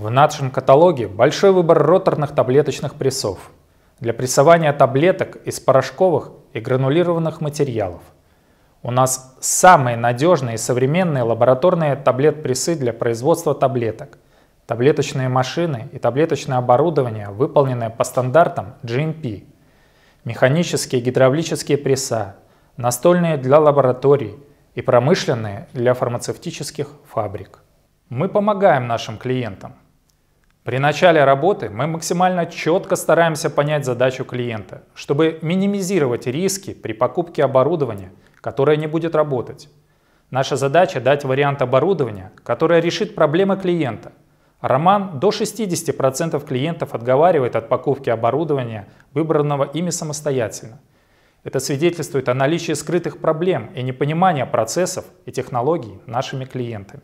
В нашем каталоге большой выбор роторных таблеточных прессов для прессования таблеток из порошковых и гранулированных материалов. У нас самые надежные и современные лабораторные таблет-прессы для производства таблеток, таблеточные машины и таблеточное оборудование, выполненное по стандартам GMP, механические гидравлические пресса, настольные для лабораторий и промышленные для фармацевтических фабрик. Мы помогаем нашим клиентам – при начале работы мы максимально четко стараемся понять задачу клиента, чтобы минимизировать риски при покупке оборудования, которое не будет работать. Наша задача – дать вариант оборудования, которое решит проблемы клиента. Роман до 60% клиентов отговаривает от покупки оборудования, выбранного ими самостоятельно. Это свидетельствует о наличии скрытых проблем и непонимания процессов и технологий нашими клиентами.